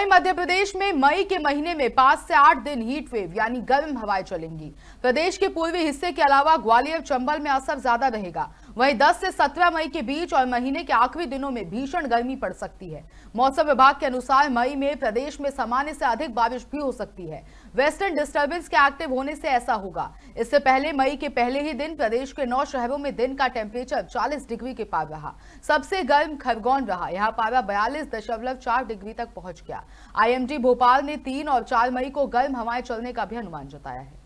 वहीं मध्य प्रदेश में मई के महीने में पांच से आठ दिन हीट वेव यानी गर्म हवाएं चलेंगी प्रदेश के पूर्वी हिस्से के अलावा ग्वालियर चंबल में असर ज्यादा रहेगा वहीं 10 से 17 मई के बीच और महीने के आखिरी दिनों में भीषण गर्मी पड़ सकती है मौसम विभाग के अनुसार मई में प्रदेश में सामान्य से अधिक बारिश भी हो सकती है वेस्टर्न डिस्टर्बेंस के एक्टिव होने से ऐसा होगा इससे पहले मई के पहले ही दिन प्रदेश के नौ शहरों में दिन का टेम्परेचर चालीस डिग्री के पार रहा सबसे गर्म खरगोन रहा यहाँ पारा बयालीस डिग्री तक पहुंच गया आई भोपाल ने तीन और चार मई को गर्म हवाएं चलने का भी अनुमान जताया है